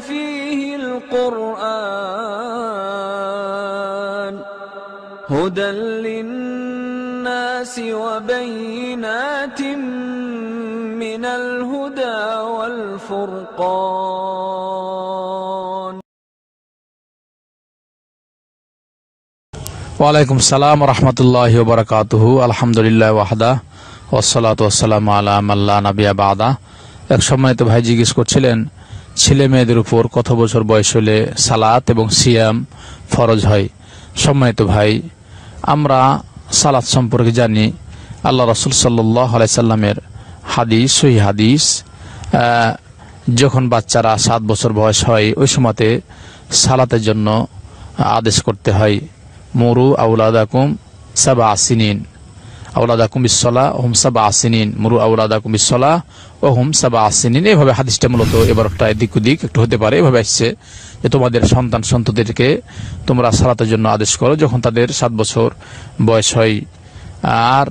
فيه القرآن هدى للناس وبينات من الهدى والفرقان وعليكم السلام ورحمة الله وبركاته الحمد لله وحده والصلاة والسلام على من لا نبي بعده এক সম্মানিত ভাই জিজ্ঞেস করছিলেন ছেলে মেয়েদের উপর কত বছর বয়স হলে সালাত এবং সিয়াম ফরজ হয় সম্মানিত ভাই আমরা সালাত সম্পর্কে জানি আল্লাহ রসুল সাল্লাহ সাল্লামের হাদিস সহি হাদিস যখন বাচ্চারা সাত বছর বয়স হয় ওই সময়তে সালাতের জন্য আদেশ করতে হয় মরু আউলাদাকুম সাবা আসিনিন আউলাদা কুমিসলা ওহম সাবা আসিনিন মুরু আউলাদা কুমিসলা ওহম সাবা আসিনিন এভাবে হাদিসটা মূলত এবার একটা এদিক ওদিক একটু হতে পারে এভাবে আসছে যে তোমাদের সন্তান সন্ততিদেরকে তোমরা সালাতের জন্য আদেশ করো যখন তাদের সাত বছর বয়স হয় আর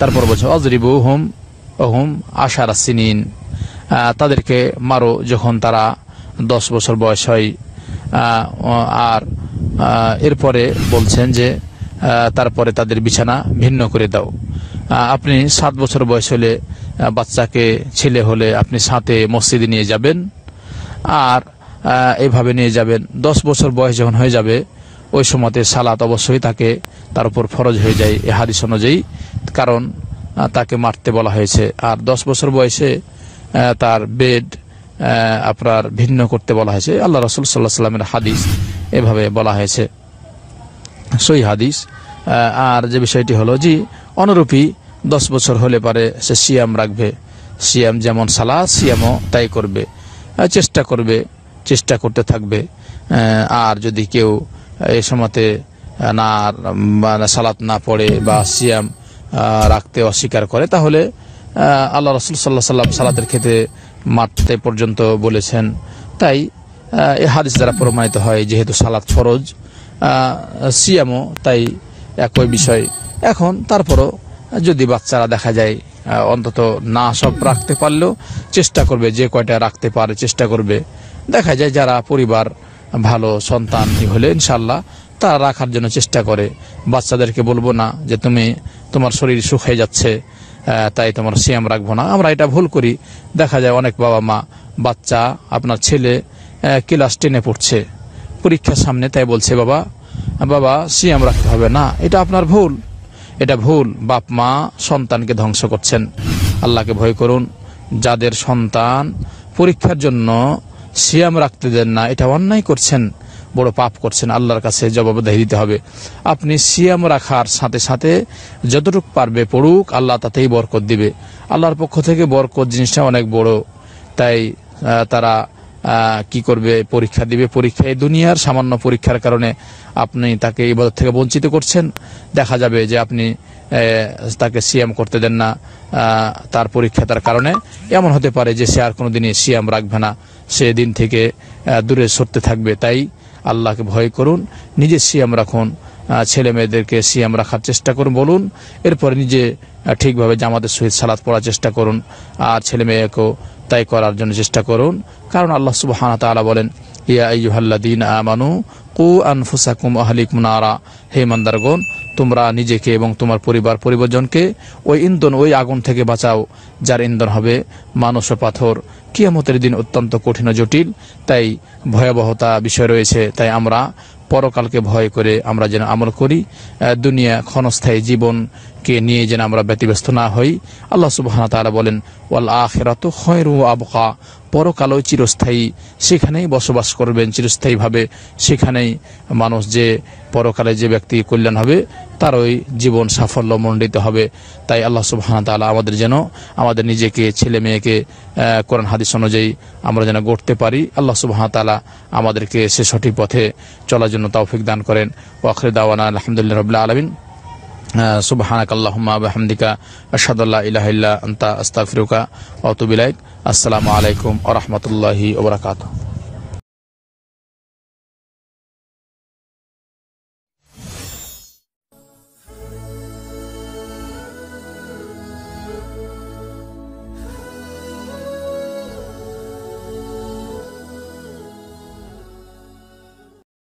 তারপর বছর অজরিবু হোম অহম আশারা সিনিন তাদেরকে মারো যখন তারা দশ বছর বয়স হয় আর এরপরে বলছেন যে তারপরে তাদের বিছানা ভিন্ন করে দাও আপনি সাত বছর বয়স হলে বাচ্চাকে ছেলে হলে আপনি সাথে মসজিদে নিয়ে যাবেন আর এভাবে নিয়ে যাবেন দশ বছর বয়স যখন হয়ে যাবে ওই সময়তে সালাত অবশ্যই তাকে তার উপর ফরজ হয়ে যায় এ হাদিস অনুযায়ী কারণ তাকে মারতে বলা হয়েছে আর দশ বছর বয়সে তার বেড আপনার ভিন্ন করতে বলা হয়েছে আল্লাহ রসুল সাল্লাহ সাল্লামের হাদিস এভাবে বলা হয়েছে সই হাদিস আর যে বিষয়টি হলো জি অনুরূপী দশ বছর হলে পারে সে সিয়াম রাখবে সিয়াম যেমন সালা সিয়ামও তাই করবে চেষ্টা করবে চেষ্টা করতে থাকবে আর যদি কেউ এ সময়তে না সালাত না পড়ে বা সিয়াম রাখতে অস্বীকার করে তাহলে আল্লাহ রসুল সাল্লাহ সাল্লাম সালাতের ক্ষেত্রে মারতে পর্যন্ত বলেছেন তাই এ হাদিস দ্বারা প্রমাণিত হয় যেহেতু সালাত ফরজ সিয়ামও তাই একই বিষয় এখন তারপরও যদি বাচ্চারা দেখা যায় অন্তত না সব রাখতে পারলেও চেষ্টা করবে যে কয়টা রাখতে পারে চেষ্টা করবে দেখা যায় যারা পরিবার ভালো সন্তান হলে ইনশাল্লাহ তারা রাখার জন্য চেষ্টা করে বাচ্চাদেরকে বলবো না যে তুমি তোমার শরীর শুকিয়ে যাচ্ছে তাই তোমার সিয়াম রাখবো না আমরা এটা ভুল করি দেখা যায় অনেক বাবা মা বাচ্চা আপনার ছেলে ক্লাস টেনে পড়ছে পরীক্ষা সামনে তাই বলছে বাবা বাবা সিয়াম রাখতে হবে না এটা আপনার ভুল এটা ভুল বাপ মা সন্তানকে ধ্বংস করছেন আল্লাহকে ভয় করুন যাদের সন্তান পরীক্ষার জন্য সিএম রাখতে দেন না এটা অন্যায় করছেন বড় পাপ করছেন আল্লাহর কাছে জবাবদাহি দিতে হবে আপনি সিএম রাখার সাথে সাথে যতটুক পারবে পড়ুক আল্লাহ তাতেই বরকত দিবে আল্লাহর পক্ষ থেকে বরকত জিনিসটা অনেক বড় তাই তারা কি করবে পরীক্ষা দিবে পরীক্ষা এই দুনিয়ার সামান্য পরীক্ষার কারণে আপনি তাকে বদর থেকে বঞ্চিত করছেন দেখা যাবে যে আপনি তাকে সিএম করতে দেন না তার পরীক্ষা তার কারণে এমন হতে পারে যে সে আর কোনো দিনই সিএম রাখবে না সে দিন থেকে দূরে সরতে থাকবে তাই আল্লাহকে ভয় করুন নিজে সিএম রাখুন ছেলে মেয়েদেরকে সিয়াম রাখার চেষ্টা করুন বলুন এরপরে নিজে ঠিকভাবে জামাতের সহিত সালাদ পড়ার চেষ্টা করুন আর ছেলে মেয়েকেও তাই করার জন্য চেষ্টা করুন কারণ আল্লাহ সুবাহানা তালা বলেন ইয়া ইহাল্লাদিন আমানু কু আনফুসাকুম আহলিক মুনারা হে তোমরা নিজেকে এবং তোমার পরিবার পরিবারজনকে ওই ইন্ধন ওই আগুন থেকে বাঁচাও যার ইন্ধন হবে মানুষ ও পাথর কিয়ামতের দিন অত্যন্ত কঠিন ও জটিল তাই ভয়াবহতা বিষয় রয়েছে তাই আমরা পরকালকে ভয় করে আমরা যেন আমল করি দুনিয়া ক্ষণস্থায়ী জীবনকে নিয়ে যেন আমরা ব্যতিব্যস্ত না হই আল্লাহ সুবাহ তারা বলেন ওয়াল আখেরাত খয়রু আবকা পরকালও চিরস্থায়ী সেখানেই বসবাস করবেন চিরস্থায়ীভাবে সেখানেই মানুষ যে পরকালে যে ব্যক্তি কল্যাণ হবে তার ওই জীবন মণ্ডিত হবে তাই আল্লাহ সুবহান তালা আমাদের যেন আমাদের নিজেকে ছেলে মেয়েকে কোরআন হাদিস অনুযায়ী আমরা যেন গড়তে পারি আল্লাহ সুবহান তালা আমাদেরকে সে সঠিক পথে চলার জন্য তৌফিক দান করেন ওয়াখরে দাওয়ানা আলহামদুলিল্লাহ রবিল্লা আলমিন সুবহানাক আল্লাহুম্মা বিহামদিকা আশহাদু আল্লা আনতা আসসালামু আলাইকুম ওয়া রাহমাতুল্লাহি ওয়া